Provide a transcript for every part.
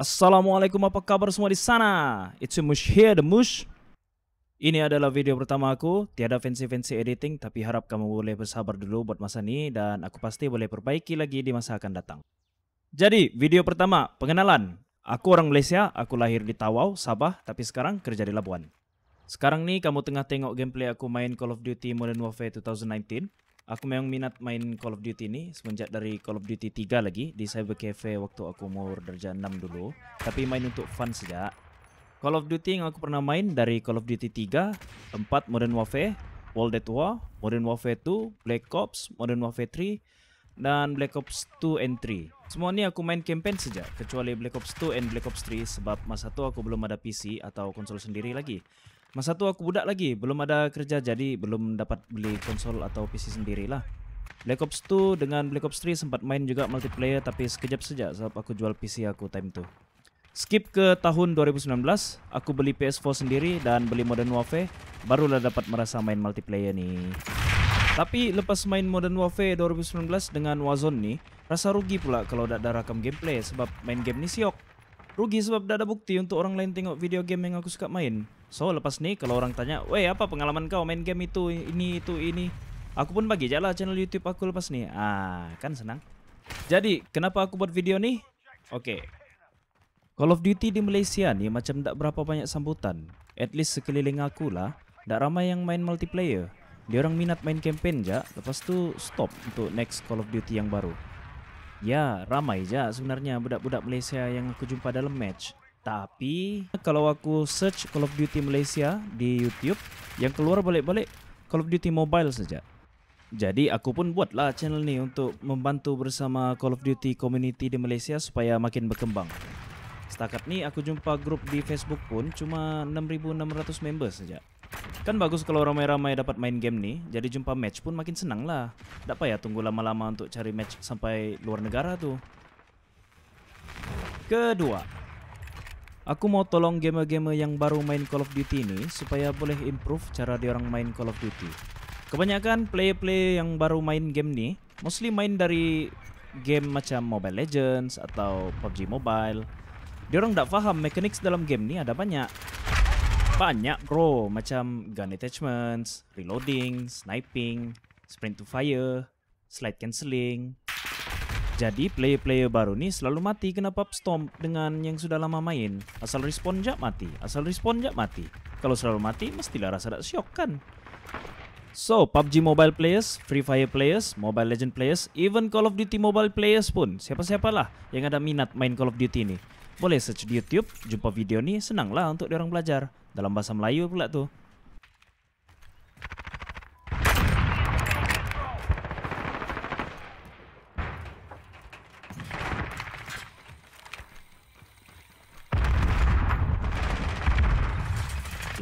Assalamualaikum, apa kabar semua di sana? It's a Mush here, the Mush. Ini adalah video pertama aku. Tiada fancy-fancy editing, tapi harap kamu boleh bersabar dulu buat masa ni dan aku pasti boleh perbaiki lagi di masa akan datang. Jadi, video pertama, pengenalan. Aku orang Malaysia, aku lahir di Tawau, Sabah, tapi sekarang kerja di Labuan. Sekarang ni kamu tengah tengok gameplay aku main Call of Duty Modern Warfare 2019. Aku memang minat main Call of Duty ini semenjak dari Call of Duty 3 lagi di Cyber Cafe waktu aku umur darjah 6 dulu. Tapi main untuk fun saja. Call of Duty yang aku pernah main dari Call of Duty 3, 4 Modern Warfare, World at War, Modern Warfare 2, Black Ops, Modern Warfare 3, dan Black Ops 2 and 3. Semua ni aku main campaign saja kecuali Black Ops 2 and Black Ops 3 sebab masa tu aku belum ada PC atau konsol sendiri lagi. Masa tu aku budak lagi, belum ada kerja jadi belum dapat beli konsol atau PC sendirilah. Black Ops 2 dengan Black Ops 3 sempat main juga multiplayer tapi sekejap saja sebab aku jual PC aku time tu. Skip ke tahun 2019, aku beli PS4 sendiri dan beli Modern Warfare, barulah dapat merasa main multiplayer ni. Tapi lepas main Modern Warfare 2019 dengan Warzone ni, rasa rugi pula kalau tak ada rakam gameplay sebab main game ni siok. Rugi sebab tak ada bukti untuk orang lain tengok video game yang aku suka main. So lepas ni kalau orang tanya, "Weh, apa pengalaman kau main game itu ini itu ini?" Aku pun bagi jelah channel YouTube aku lepas ni. Ah, kan senang. Jadi, kenapa aku buat video ni? Okay. Call of Duty di Malaysia ni macam tak berapa banyak sambutan. At least sekeliling aku lah, tak ramai yang main multiplayer. orang minat main campaign je, lepas tu stop untuk next Call of Duty yang baru. Ya, ramai je sebenarnya budak-budak Malaysia yang aku jumpa dalam match. Tapi kalau aku search Call of Duty Malaysia di YouTube, yang keluar balik-balik Call of Duty Mobile saja. Jadi aku pun buatlah channel ni untuk membantu bersama Call of Duty community di Malaysia supaya makin berkembang. Setakat ni aku jumpa grup di Facebook pun cuma 6600 member saja. Kan bagus kalau ramai-ramai dapat main game ni, jadi jumpa match pun makin senang lah. Tak payah tunggu lama-lama untuk cari match sampai luar negara tu. Kedua, Aku mau tolong gamer-gamer yang baru main Call of Duty ini supaya boleh improve cara dia orang main Call of Duty. Kebanyakan player-player yang baru main game ni mostly main dari game macam Mobile Legends atau PUBG Mobile. Dia orang tak faham mekanik dalam game ni ada banyak. Banyak bro macam gun attachments, reloading, sniping, sprint to fire, slide cancelling, jadi player-player baru ni selalu mati kena pub storm dengan yang sudah lama main. Asal respawn jap mati, asal respawn jap mati. Kalau selalu mati mestilah rasa dak syok kan. So, PUBG Mobile players, Free Fire players, Mobile Legend players, even Call of Duty Mobile players pun, siapa-siapalah yang ada minat main Call of Duty ni. Boleh search di YouTube, jumpa video ni senanglah untuk diorang belajar dalam bahasa Melayu pula tu.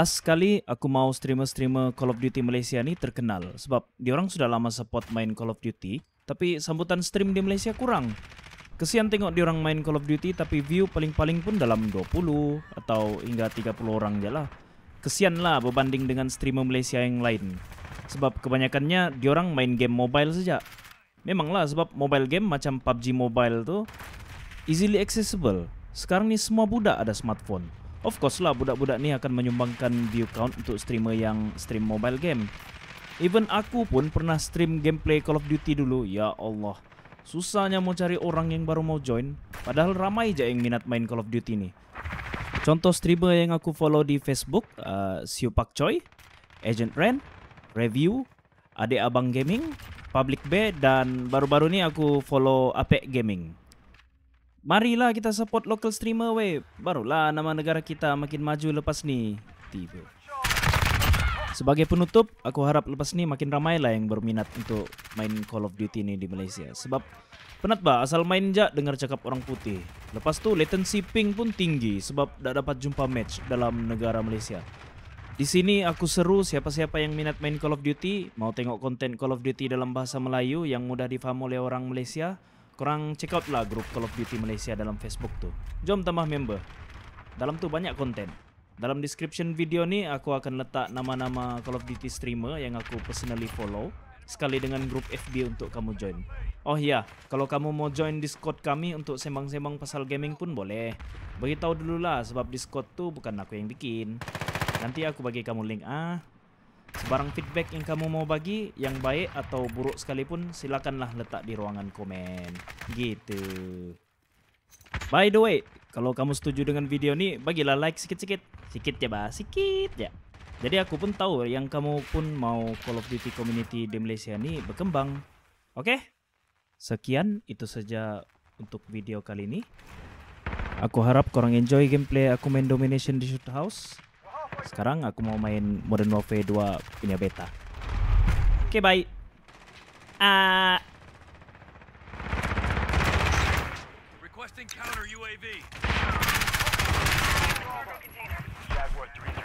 last sekali aku mau streamer-streamer Call of Duty Malaysia ni terkenal sebab diorang sudah lama support main Call of Duty tapi sambutan stream di Malaysia kurang. Kesian tengok diorang main Call of Duty tapi view paling-paling pun dalam 20 atau hingga 30 orang je lah. Kesian lah berbanding dengan streamer Malaysia yang lain. Sebab kebanyakannya diorang main game mobile saja. Memanglah sebab mobile game macam PUBG Mobile tu easily accessible. Sekarang ni semua budak ada smartphone. Of course lah budak-budak ni akan menyumbangkan view count untuk streamer yang stream mobile game. Even aku pun pernah stream gameplay Call of Duty dulu. Ya Allah. Susahnya mau cari orang yang baru mau join padahal ramai je yang minat main Call of Duty ni. Contoh streamer yang aku follow di Facebook, uh, Siu Pak Choi, Agent Ren, Review, Adik Abang Gaming, Public B dan baru-baru ni aku follow Apek Gaming. Marilah kita support local streamer we, Barulah nama negara kita makin maju lepas ni. Tiba. Sebagai penutup, aku harap lepas ni makin ramai lah yang berminat untuk main Call of Duty ni di Malaysia. Sebab penat ba, asal main je dengar cakap orang putih. Lepas tu latency ping pun tinggi sebab tak dapat jumpa match dalam negara Malaysia. Di sini aku seru siapa-siapa yang minat main Call of Duty, mau tengok konten Call of Duty dalam bahasa Melayu yang mudah difaham oleh orang Malaysia, korang check out lah grup Call of Duty Malaysia dalam Facebook tu. Jom tambah member. Dalam tu banyak konten. Dalam description video ni aku akan letak nama-nama Call of Duty streamer yang aku personally follow sekali dengan grup FB untuk kamu join. Oh ya, kalau kamu mau join Discord kami untuk sembang-sembang pasal gaming pun boleh. Beritahu dululah sebab Discord tu bukan aku yang bikin. Nanti aku bagi kamu link ah. Sebarang feedback yang kamu mau bagi, yang baik atau buruk sekalipun, silakanlah letak di ruangan komen. Gitu. By the way, kalau kamu setuju dengan video ni, bagilah like sikit-sikit. Sikit ya, bah. Sikit ya. Jadi aku pun tahu yang kamu pun mau Call of Duty community di Malaysia ni berkembang. Oke? Okay? Sekian, itu saja untuk video kali ini. Aku harap korang enjoy gameplay aku main Domination di Shoot House. Sekarang aku mau main Modern Warfare 2 punya beta. Okay, bye. Ah. Requesting counter UAV. Jaguar 3.